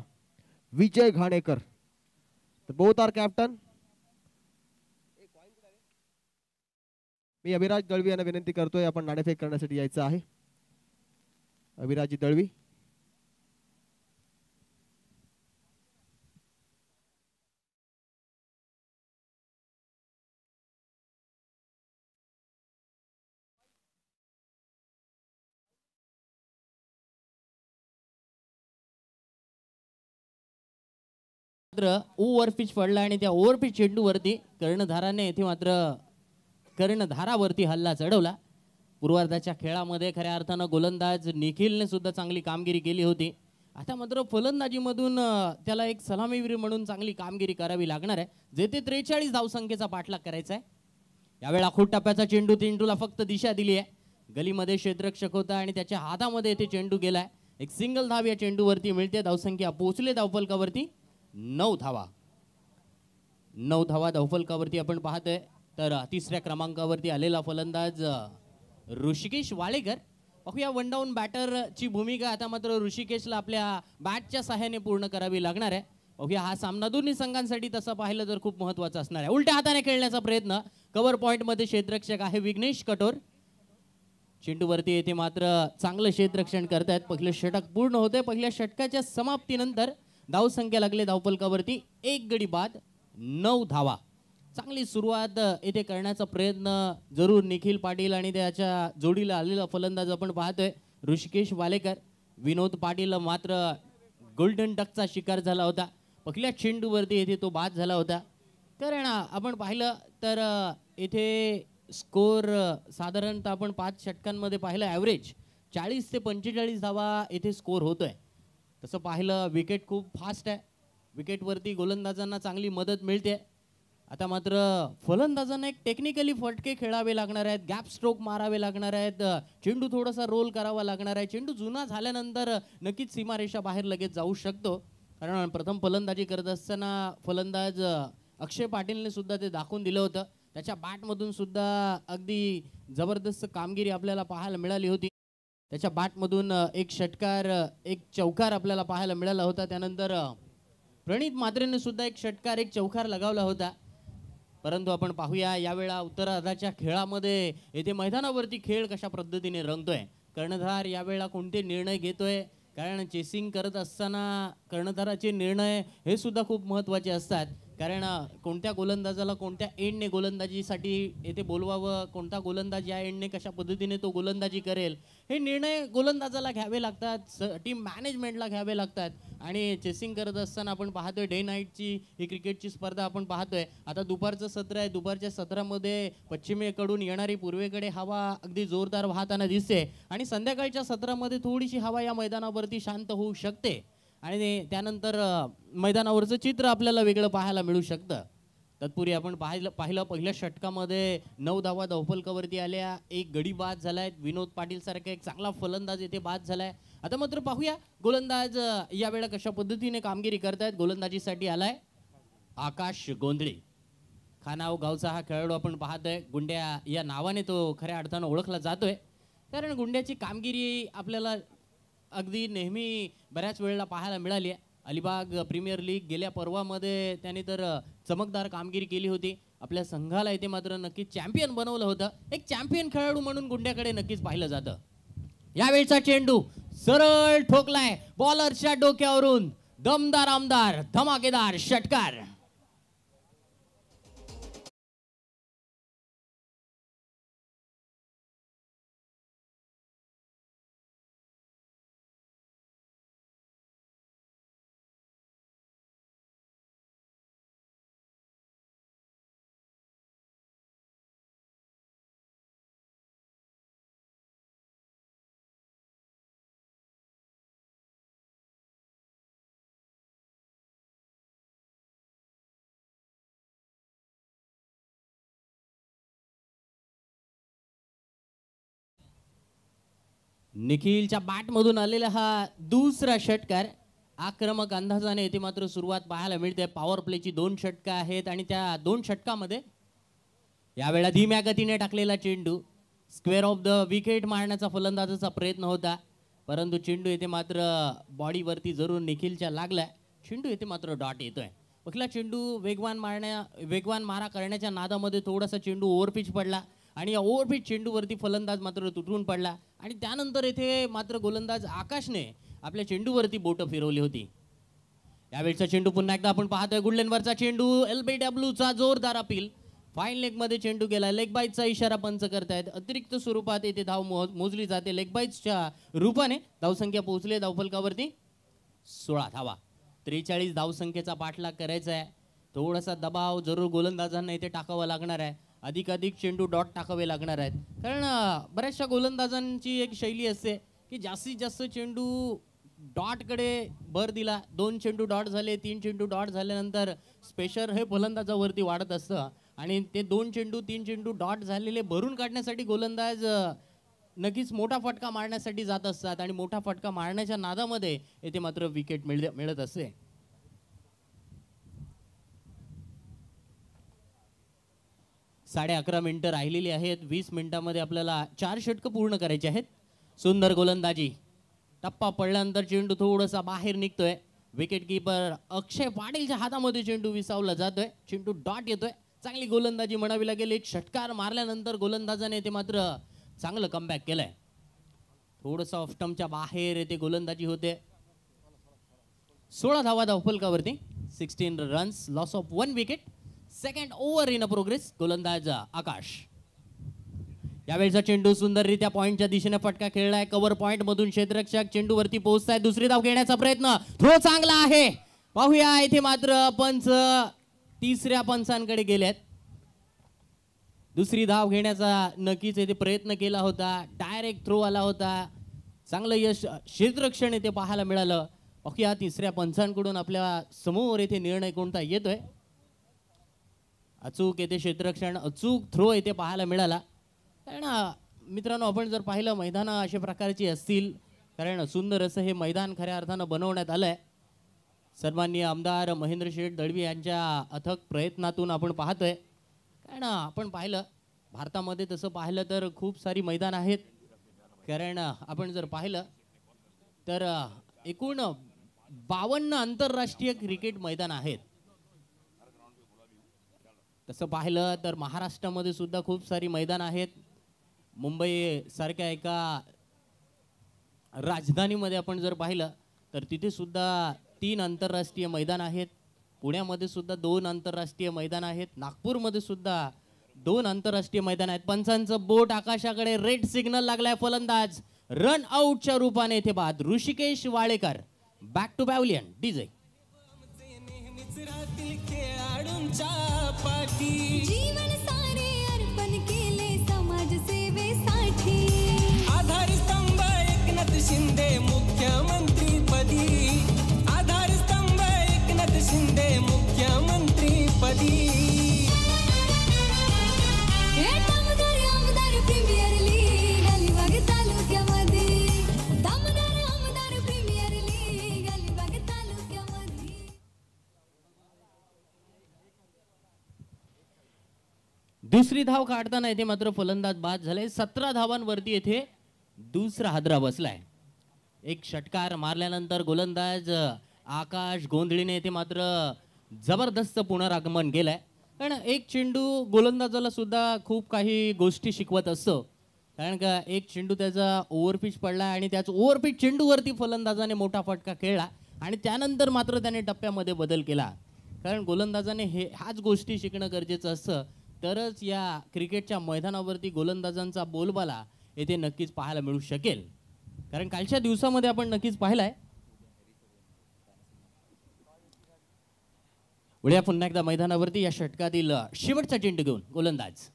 विजय घाणेकर तर बोथ आर कॅप्टन मी अभिराज दळवी यांना विनंती करतोय आपण नाणेफेक करण्यासाठी यायचं आहे अभिराजी दळवी मात्र पिच पडला आणि त्या पिच चेंडूवरती कर्णधाराने येथे मात्र कर्णधारावरती हल्ला चढवला पूर्वार्धाच्या खेळामध्ये खऱ्या अर्थानं गोलंदाज निखिलने सुद्धा चांगली कामगिरी केली होती आता मात्र फलंदाजीमधून त्याला एक सलामीवीर म्हणून चांगली कामगिरी करावी लागणार आहे जेथे त्रेचाळीस धावसंख्येचा पाठलाग करायचा आहे यावेळा खूप टप्प्याचा चेंडू चेंडूला फक्त दिशा दिली आहे गलीमध्ये क्षेत्रक्षक होता आणि त्याच्या हातामध्ये येथे चेंडू गेलाय एक सिंगल धाव या चेंडूवरती मिळते धावसंख्या पोचले धावपलकावरती नऊ धावा नऊ धावा धावफलकावरती आपण पाहतोय तर तिसऱ्या क्रमांकावरती आलेला फलंदाज ऋषिकेश वाळेकर पाहूया वन डाऊन बॅटरची भूमिका आता मात्र ऋषिकेशला आपल्या बॅटच्या सहाय्याने पूर्ण करावी लागणार आहे बघूया हा सामना दोन्ही संघांसाठी तसं पाहिलं तर खूप महत्त्वाचा असणार आहे उलट्या हाताने खेळण्याचा प्रयत्न कव्हर पॉईंटमध्ये क्षेत्ररक्षक आहे विघ्नेश कठोर चेंडूवरती येथे मात्र चांगलं क्षेत्ररक्षण करतायत पहिलं षटक पूर्ण होते पहिल्या षटकाच्या समाप्तीनंतर धावसंख्या लागले धावपलकावरती एक गडी बाद नऊ धावा चांगली सुरुवात इथे करण्याचा प्रयत्न जरूर निखिल पाटील आणि त्याच्या जोडीला आलेला फलंदाज आपण पाहतोय ऋषिकेश वालेकर विनोद पाटील मात्र गोल्डन डकचा शिकार झाला होता पहिल्या चेंडूवरती येथे तो बाद झाला होता कारण आपण पाहिलं तर येथे स्कोर साधारणतः आपण पाच षटकांमध्ये पाहिलं ॲव्हरेज चाळीस ते पंचेचाळीस धावा येथे स्कोर होतो आहे तसं पाहिलं विकेट खूप फास्ट आहे विकेटवरती गोलंदाजांना चांगली मदत मिळते आता मात्र फलंदाजांना एक टेक्निकली फटके खेळावे लागणार आहेत गॅप स्ट्रोक मारावे लागणार आहेत चेंडू थोडासा रोल करावा लागणार आहे चेंडू जुना झाल्यानंतर नक्कीच सीमारेषा बाहेर लगेच जाऊ शकतो कारण प्रथम फलंदाजी करत असताना फलंदाज अक्षय पाटीलने सुद्धा ते दाखवून दिलं होतं त्याच्या बॅटमधून सुद्धा अगदी जबरदस्त कामगिरी आपल्याला पाहायला मिळाली होती त्याच्या बाटमधून एक षटकार एक चौकार आपल्याला पाहायला मिळाला होता त्यानंतर प्रणित मात्रेने सुद्धा एक षटकार एक चौकार लगावला होता परंतु आपण पाहूया यावेळा उत्तरार्धाच्या खेळामध्ये येथे मैदानावरती खेळ कशा पद्धतीने रंगतोय कर्णधार यावेळा कोणते निर्णय घेतोय कारण चेसिंग करत असताना कर्णधाराचे निर्णय हे सुद्धा खूप महत्वाचे असतात कारण कोणत्या गोलंदाजाला कोणत्या एंडने गोलंदाजीसाठी येथे बोलवावं कोणता गोलंदाज या एंडने कशा पद्धतीने तो गोलंदाजी करेल हे निर्णय गोलंदाजाला घ्यावे लागतात टीम मॅनेजमेंटला घ्यावे लागतात आणि चेसिंग करत असताना आपण पाहतोय डे नाईटची ही क्रिकेटची स्पर्धा आपण पाहतोय आता दुपारचं सत्र आहे दुपारच्या सत्रामध्ये पश्चिमेकडून येणारी पूर्वेकडे हवा अगदी जोरदार वाहताना दिसते आणि संध्याकाळच्या सत्रामध्ये थोडीशी हवा या मैदानावरती शांत होऊ शकते आणि त्यानंतर मैदानावरचं चित्र आपल्याला वेगळं पाहायला मिळू शकतं तत्पूर्वी आपण पाहिलं पाहिलं पहिल्या षटकामध्ये नऊ धावा धावपलकावरती आल्या एक गडी बाद झाला विनोद पाटील सारखा एक चांगला फलंदाज येथे बाद झाला आहे आता मात्र पाहूया गोलंदाज वेळा कशा पद्धतीने कामगिरी करतायत गोलंदाजीसाठी आलाय आकाश गोंधळे खानाव गावचा हा खेळाडू आपण पाहतोय गुंड्या या नावाने तो खऱ्या अर्थानं ओळखला जातोय कारण गुंड्याची कामगिरी आपल्याला अगदी नेहमी बऱ्याच वेळेला पाहायला मिळाली आहे अलिबाग प्रीमियर लीग गेल्या पर्वामध्ये त्याने तर चमकदार कामगिरी केली होती आपल्या संघाला इथे मात्र नक्कीच चॅम्पियन बनवलं होतं एक चॅम्पियन खेळाडू म्हणून गुंड्याकडे नक्कीच पाहिलं जातं यावेळचा चेंडू सरळ ठोकलाय बॉलरच्या डोक्यावरून दमदार आमदार धमाकेदार षटकार निखिलच्या बॅटमधून आलेला हा दुसरा षटकार आक्रमक अंदाजाने येथे मात्र सुरुवात पाहायला मिळते पॉवर प्लेची दोन षटकं आहेत आणि त्या दोन षटकामध्ये यावेळा धीम्या गतीने टाकलेला चेंडू स्क्वेअर ऑफ द विकेट मारण्याचा फलंदाजाचा प्रयत्न होता परंतु चेंडू येथे मात्र बॉडीवरती जरूर निखिलच्या लागला चेंडू येथे मात्र डॉट येतोय बघला चेंडू वेगवान मारण्या वेगवान मारा करण्याच्या नादामध्ये थोडासा चेंडू ओव्हरपिच पडला आणि या ओव्हरपीच चेंडूवरती फलंदाज मात्र तुटून पडला आणि त्यानंतर येथे मात्र गोलंदाज आकाशने आपल्या चेंडूवरती बोटं फिरवली होती यावेळचा चेंडू पुन्हा एकदा आपण पाहतोय गुडलेनवरचा चेंडू एल बी डब्ल्यूचा जोरदार अपील फाईन मध्ये चेंडू गेला चा इशारा पंच करतायत अतिरिक्त स्वरूपात येथे धाव मोजली जाते लेगबाईजच्या रूपाने धावसंख्या पोहोचली धावफलकावरती सोळा धावा त्रेचाळीस धावसंख्येचा पाठलाग करायचा आहे थोडासा दबाव जरूर गोलंदाजांना इथे टाकावा लागणार आहे अधिकाधिक चेंडू डॉट टाकावे लागणार आहेत कारण बऱ्याचशा गोलंदाजांची एक शैली असते की जास्तीत जास्त चेंडू डॉटकडे भर दिला दोन चेंडू डॉट झाले तीन चेंडू डॉट झाल्यानंतर स्पेशर हे फलंदाजावरती वाढत असतं आणि ते दोन चेंडू तीन चेंडू डॉट झालेले भरून काढण्यासाठी गोलंदाज नक्कीच मोठा फटका मारण्यासाठी जात असतात आणि मोठा फटका मारण्याच्या नादामध्ये येथे मात्र विकेट मिळ मिळत असते साडे अकरा मिनटं राहिलेली आहेत वीस मिनिटामध्ये आपल्याला चार षटकं पूर्ण करायचे आहेत सुंदर गोलंदाजी टप्पा पडल्यानंतर चेंडू थोडासा बाहेर निघतोय विकेट किपर अक्षय पाटीलच्या हातामध्ये चेंडू विसावला जातोय चेंडू डॉट येतोय चांगली गोलंदाजी म्हणावी लागेल एक षटकार मारल्यानंतर गोलंदाजाने ते मात्र चांगलं कमबॅक केलंय थोडंसं ऑफटमच्या बाहेर येते गोलंदाजी होते सोळा धावा धावफलकावरती sixteen runs loss of one wicket second over in a progress गोलंदाज आकाश यावेळेचा चेंडू सुंदररित्या पॉईंटच्या दिशेने फटका खेळलाय कव्हर पॉईंट मधून क्षेत्ररक्षक चेंडूवरती पोहोचताय दुसरी धाव घेण्याचा प्रयत्न थ्रो चांगला आहे पाहूया इथे मात्र पंच तिसऱ्या पंचांकडे गेलेत दुसरी धाव घेण्याचा नक्कीच येथे प्रयत्न केला होता डायरेक्ट थ्रो आला होता चांगलं यश क्षेत्ररक्षण येथे पाहायला मिळालं अख्या तिसऱ्या पंचांकडून आपल्या समोर येथे निर्णय कोणता येतोय अचूक येथे क्षेत्ररक्षण अचूक थ्रो येथे पाहायला मिळाला कारण मित्रांनो आपण जर पाहिलं मैदानं अशा प्रकारची असतील कारण सुंदर असं हे मैदान खऱ्या अर्थानं बनवण्यात आलं आहे सन्माननीय आमदार महेंद्र शेठ दळवी यांच्या अथक प्रयत्नातून आपण पाहतोय कारण आपण पाहिलं भारतामध्ये तसं पाहिलं तर खूप सारी मैदान आहेत कारण आपण जर पाहिलं तर एकूण बावन्न आंतरराष्ट्रीय क्रिकेट मैदान आहेत तसं पाहिलं तर महाराष्ट्रामध्ये सुद्धा खूप सारी मैदान आहेत मुंबई सारख्या एका राजधानीमध्ये आपण जर पाहिलं तर तिथे सुद्धा तीन आंतरराष्ट्रीय मैदान आहेत पुण्यामध्ये सुद्धा दोन आंतरराष्ट्रीय मैदान आहेत नागपूरमध्ये सुद्धा दोन आंतरराष्ट्रीय मैदान आहेत पंचांचं बोट आकाशाकडे रेड सिग्नल लागलाय फलंदाज रन आऊटच्या रूपाने इथे बाद Rishikesh Walekar back to pavilion DJ पाठी जीवन सारे अर्पण केले समाज सेवेसाठी आधार स्तंभ एकनाथ शिंदे मुख्यमंत्री पदी आधार स्तंभ एकनाथ शिंदे मुख्यमंत्री पदी दुसरी धाव काढताना येथे मात्र फलंदाज बाद झाले सतरा धावांवरती येथे दुसरा हादरा बसलाय एक षटकार मारल्यानंतर गोलंदाज आकाश गोंधळीने येथे मात्र जबरदस्त पुनरागमन केलंय कारण एक चेंडू गोलंदाजाला सुद्धा खूप काही गोष्टी शिकवत असतो कारण का एक चेंडू त्याचा ओव्हरपिच पडला आणि त्याच ओव्हरपिच चेंडूवरती फलंदाजाने मोठा फटका खेळला आणि त्यानंतर मात्र त्याने टप्प्यामध्ये बदल केला कारण गोलंदाजाने हे ह्याच गोष्टी शिकणं गरजेचं असतं तरच या क्रिकेटच्या मैदानावरती गोलंदाजांचा बोलबाला येथे नक्कीच पाहायला मिळू शकेल कारण कालच्या दिवसामध्ये आपण नक्कीच पाहिलाय उद्या पुन्हा एकदा मैदानावरती या षटकातील शेवटचा चेंडू घेऊन गोलंदाज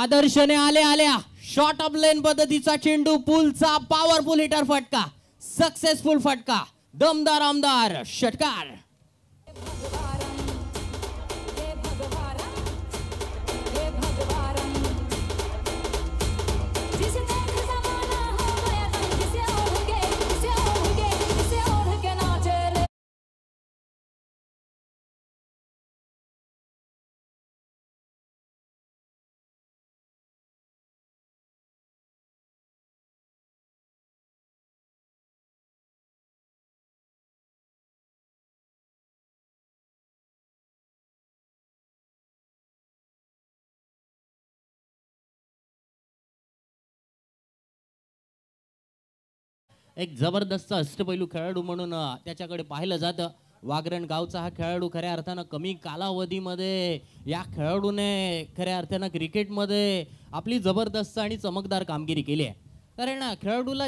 आदर्शने आले आल्या शॉर्ट ऑफ लेन पद्धतीचा चेंडू पुलचा पॉवरफुल हिटर फटका सक्सेसफुल फटका दमदार आमदार षटकार एक जबरदस्त अष्टपैलू खेळाडू म्हणून त्याच्याकडे पाहिलं जातं वागरण गावचा हा खेळाडू खऱ्या अर्थानं कमी कालावधीमध्ये या खेळाडूने खऱ्या अर्थानं क्रिकेटमध्ये आपली जबरदस्त आणि चमकदार कामगिरी केली आहे कारण खेळाडूला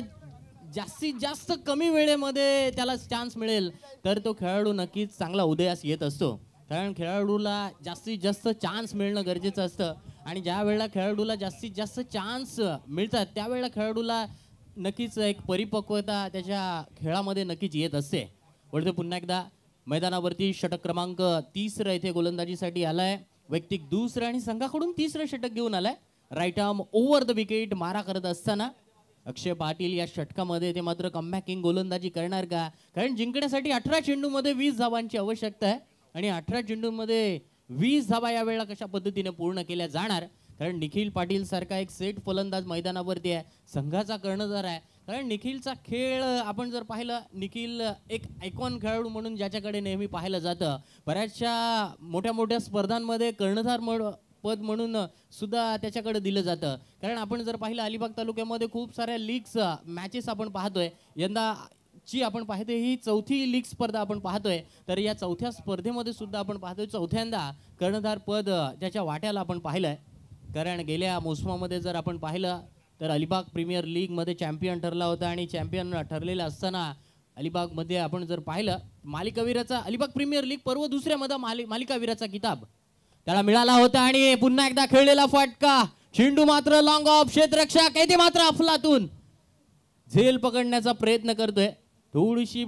जास्तीत जास्त कमी वेळेमध्ये त्याला चान्स मिळेल तर तो खेळाडू नक्कीच चांगला उदयास येत असतो कारण खेळाडूला जास्तीत जास्त चान्स मिळणं गरजेचं असतं आणि ज्या वेळेला खेळाडूला जास्तीत जास्त चान्स मिळतात त्यावेळेला खेळाडूला नक्कीच एक परिपक्वता त्याच्या खेळामध्ये नक्कीच येत असते वळते पुन्हा एकदा मैदानावरती षटक क्रमांक तिसरं इथे गोलंदाजीसाठी आलाय वैयक्तिक दुसरं आणि संघाकडून तिसरं षटक घेऊन आलाय right arm over the wicket मारा करत असताना अक्षय पाटील या षटकामध्ये ते मात्र कमबॅकिंग गोलंदाजी करणार का कारण जिंकण्यासाठी अठरा चेंडूमध्ये वीस धावांची आवश्यकता आहे आणि अठरा चेंडूंमध्ये वीस धावा यावेळेला कशा पद्धतीने पूर्ण केल्या जाणार कारण निखिल पाटील सारखा एक सेट फलंदाज मैदानावरती आहे संघाचा कर्णधार आहे कारण निखिलचा खेळ आपण जर पाहिलं निखिल एक आयकॉन खेळाडू म्हणून ज्याच्याकडे नेहमी पाहिलं जातं बऱ्याचशा मोठ्या मोठ्या स्पर्धांमध्ये कर्णधार म पद म्हणून सुद्धा त्याच्याकडे दिलं जातं कारण आपण जर पाहिलं अलिबाग तालुक्यामध्ये खूप साऱ्या लीग्स मॅचेस आपण पाहतोय यंदा ची आपण पाहते ही चौथी लीग स्पर्धा आपण पाहतोय तर या चौथ्या स्पर्धेमध्ये सुद्धा आपण पाहतोय चौथ्यांदा कर्णधार पद ज्याच्या वाट्याला आपण पाहिलं आहे कारण गेल्या मोसमामध्ये जर आपण पाहिलं तर अलिबाग प्रीमियर लीगमध्ये चॅम्पियन ठरला होता आणि चॅम्पियन ठरलेला असताना अलिबागमध्ये आपण जर पाहिलं मालिकावीराचा अलिबाग प्रीमियर लीग पर्व दुसऱ्यामध्ये माली मालिकावीराचा किताब त्याला मिळाला होता आणि पुन्हा एकदा खेळलेला फाटका चेंडू मात्र लॉंग ऑफ क्षेत्ररक्षक येते मात्र अफलातून झेल पकडण्याचा प्रयत्न करतोय थोडीशी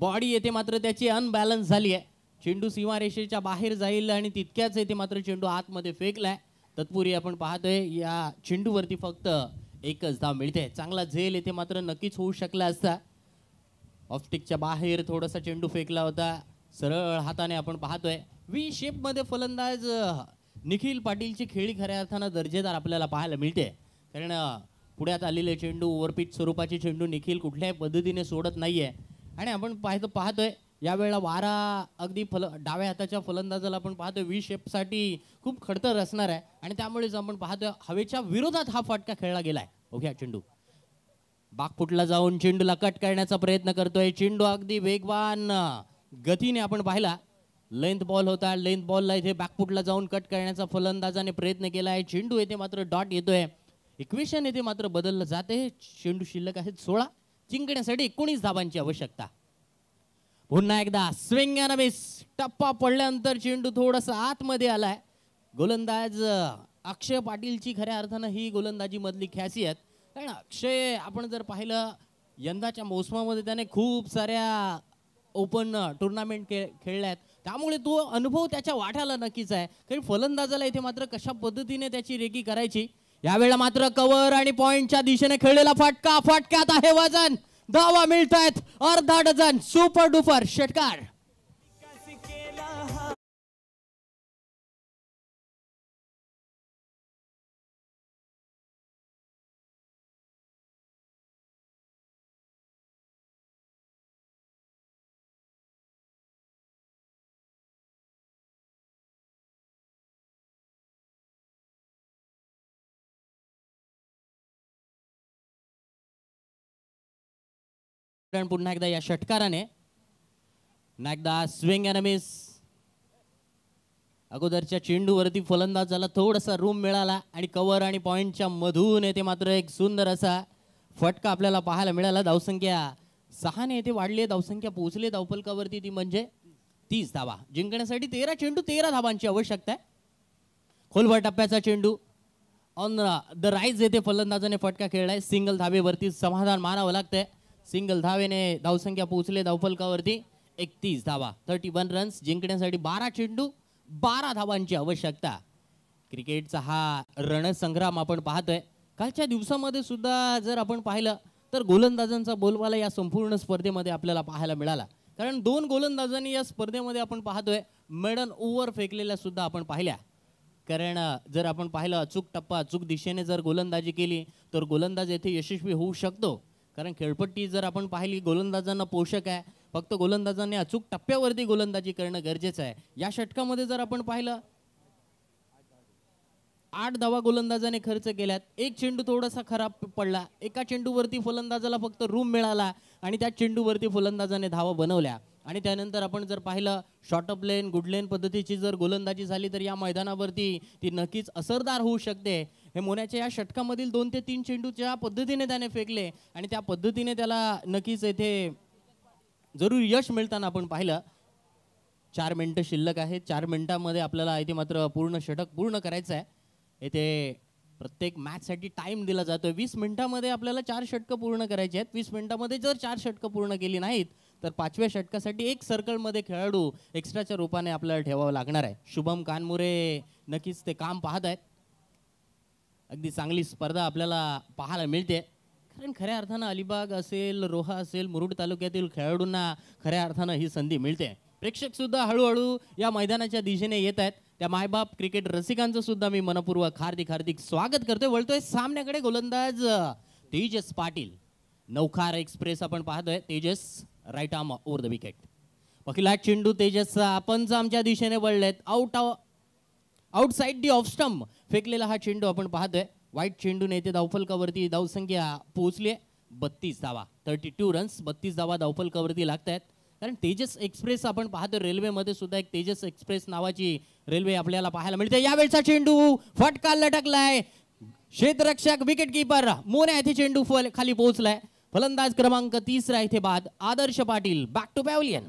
बॉडी येते मात्र त्याची अनबॅलन्स झाली आहे चेंडू सीमारेषेच्या बाहेर जाईल आणि तितक्याच येते मात्र चेंडू आतमध्ये फेकलाय तत्पूर्वी आपण पाहतोय या चेंडूवरती फक्त एकच धाव मिळते चांगला झेल येथे मात्र नक्कीच होऊ शकला असता ऑफस्टिकच्या बाहेर थोडासा चेंडू फेकला होता सरळ हाताने आपण पाहतोय वी शेपमध्ये फलंदाज निखिल पाटीलची खेळी खऱ्या अर्थानं दर्जेदार आपल्याला पाहायला मिळते कारण पुण्यात आलेले चेंडू ओव्हरपीच स्वरूपाचे चेंडू निखिल कुठल्याही पद्धतीने सोडत नाही आहे आणि आपण पाहतो पाहतोय यावेळेला वारा अगदी फल डाव्या हाताच्या फलंदाजाला आपण पाहतोय वी शेपसाठी खूप खडतर असणार आहे आणि त्यामुळेच आपण पाहतोय हवेच्या विरोधात हा फटका खेळला गेलाय ओके चेंडू बागपुटला जाऊन चेंडूला कट करण्याचा प्रयत्न करतोय चेंडू अगदी वेगवान गतीने आपण पाहिला लेंथ बॉल होता लेंथ बॉलला इथे बॅकफुटला जाऊन कट करण्याचा फलंदाजाने प्रयत्न केला आहे चेंडू येथे मात्र डॉट येतोय इक्वेशन येथे मात्र बदललं जाते चेंडू शिल्लक आहेत सोळा जिंकण्यासाठी एकोणीस धाबांची आवश्यकता पुन्हा एकदा स्विंग अँड मिस टप्पा पडल्यानंतर चेंडू थोडासा आतमध्ये आलाय गोलंदाज अक्षय पाटीलची खऱ्या अर्थानं ही गोलंदाजीमधली आहेत कारण अक्षय आपण जर पाहिलं यंदाच्या मोसमामध्ये त्याने खूप साऱ्या ओपन टुर्नामेंट खेळ खेळल्या आहेत त्यामुळे तो अनुभव त्याच्या वाट्याला नक्कीच आहे कारण फलंदाजाला इथे मात्र कशा पद्धतीने त्याची रेकी करायची यावेळेला मात्र कवर आणि पॉईंटच्या दिशेने खेळलेला फाटका फाटक्यात आहे वजन दावा मिळतायत अर्धा डझन सुपर डुपर षटकार पुन्हा एकदा या षटकाराने एकदा स्विंग मिस अगोदरच्या चेंडूवरती फलंदाजाला थोडासा रूम मिळाला आणि कव्हर आणि पॉईंटच्या मधून येथे मात्र एक सुंदर असा फटका आपल्याला पाहायला मिळाला धावसंख्या सहाने येथे वाढली धावसंख्या पोहोचली धावपलकावरती ती म्हणजे तीस धावा जिंकण्यासाठी तेरा चेंडू तेरा धावांची आवश्यकता आहे खोलवर टप्प्याचा चेंडू ऑन द राईज येथे फलंदाजाने फटका खेळलाय सिंगल धावेवरती समाधान मानावं लागतंय सिंगल धावेने धावसंख्या पोहोचले धावफलकावरती एकतीस धावा थर्टी वन रन्स जिंकण्यासाठी बारा चेंडू बारा धावांची आवश्यकता क्रिकेटचा हा रणसंग्राम आपण पाहतोय कालच्या दिवसामध्ये सुद्धा जर आपण पाहिलं तर गोलंदाजांचा बोलबाला या संपूर्ण स्पर्धेमध्ये आपल्याला पाहायला मिळाला कारण दोन गोलंदाजांनी या स्पर्धेमध्ये आपण पाहतोय मेडन ओव्हर फेकलेल्या सुद्धा आपण पाहिल्या कारण जर आपण पाहिलं अचूक टप्पा अचूक दिशेने जर गोलंदाजी केली तर गोलंदाज येथे यशस्वी होऊ शकतो कारण खेळपट्टी जर आपण पाहिली गोलंदाजांना पोषक आहे फक्त गोलंदाजांनी अचूक टप्प्यावरती गोलंदाजी करणं गरजेचं आहे या षटकामध्ये जर आपण पाहिलं आठ धावा गोलंदाजाने खर्च केल्यात एक चेंडू थोडासा खराब पडला एका चेंडूवरती फलंदाजाला फक्त रूम मिळाला आणि त्या चेंडूवरती फलंदाजाने धावा बनवल्या आणि त्यानंतर आपण जर पाहिलं short of length good length पद्धतीची जर गोलंदाजी झाली तर या मैदानावरती ती नक्कीच असरदार होऊ शकते हे मोन्याच्या या षटकामधील दोन ते तीन चेंडू ज्या पद्धतीने त्याने फेकले आणि त्या पद्धतीने त्याला नक्कीच येथे जरूर यश मिळताना आपण पाहिलं चार मिनटं शिल्लक आहेत चार मिनटामध्ये आपल्याला इथे मात्र पूर्ण षटक पूर्ण करायचं आहे येथे प्रत्येक मॅचसाठी टाइम दिला जातो वीस मिनिटामध्ये आपल्याला चार षटकं पूर्ण करायची आहेत वीस मिनिटामध्ये जर चार षटकं पूर्ण केली नाहीत तर पाचव्या षटकासाठी एक सर्कलमध्ये खेळाडू एक्स्ट्राच्या रूपाने आपल्याला ठेवावं लागणार आहे शुभम कानमुरे नक्कीच ते काम पाहत आहेत अगदी चांगली स्पर्धा आपल्याला पाहायला मिळते कारण खऱ्या अर्थानं अलिबाग असेल रोहा असेल मुरुड तालुक्यातील खेळाडूंना खऱ्या अर्थानं ही संधी मिळते प्रेक्षकसुद्धा हळूहळू या मैदानाच्या दिशेने येत आहेत त्या मायबाप क्रिकेट रसिकांचं सुद्धा मी मनपूर्वक हार्दिक हार्दिक स्वागत करतोय वळतोय सामन्याकडे गोलंदाज तेजस पाटील नौखार एक्सप्रेस आपण पाहतोय Tejas right arm over the wicket पहिला चेंडू तेजसचा पंच आमच्या दिशेने वळलेत out outside the off stump फेकलेला हा चेंडू आपण पाहतोय वाईट चेंडू नेते धावफलकावरती धावसंख्या पोहोचली आहे बत्तीस धावा थर्टी टू रन्स बत्तीस धावा धावफलकावरती लागत आहेत कारण तेजस एक्सप्रेस आपण पाहतो रेल्वेमध्ये सुद्धा एक तेजस एक्सप्रेस नावाची रेल्वे आपल्याला पाहायला मिळते यावेळचा चेंडू फटका लटकलाय क्षेत्ररक्षक विकेट किपर मोन्या येथे चेंडू फल खाली पोहोचलाय फलंदाज क्रमांक तिसरा इथे बाद Adarsh Patil back to pavilion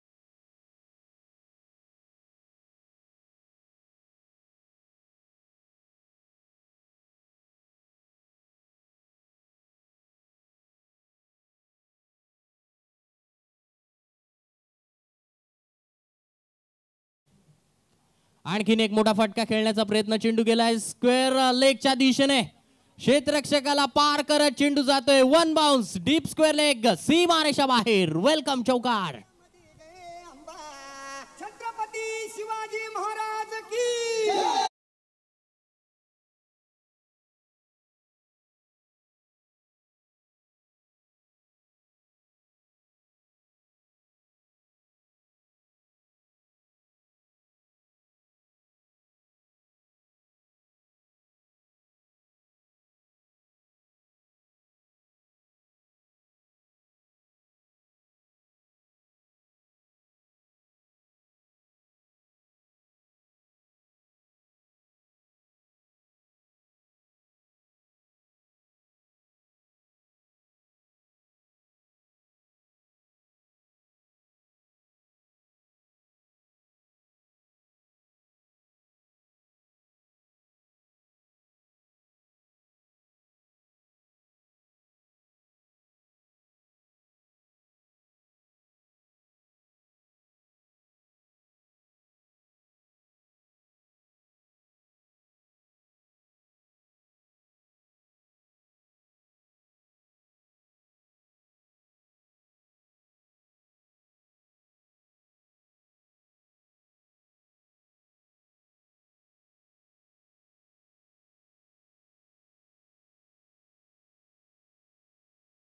आणखीन एक मोठा फटका खेळण्याचा प्रयत्न चेंडू गेलाय स्क्वेअर लेगच्या दिशेने शेतरक्षकाला पार करत चेंडू जातोय one bounce deep square leg मारेशा बाहेर वेलकम चौकार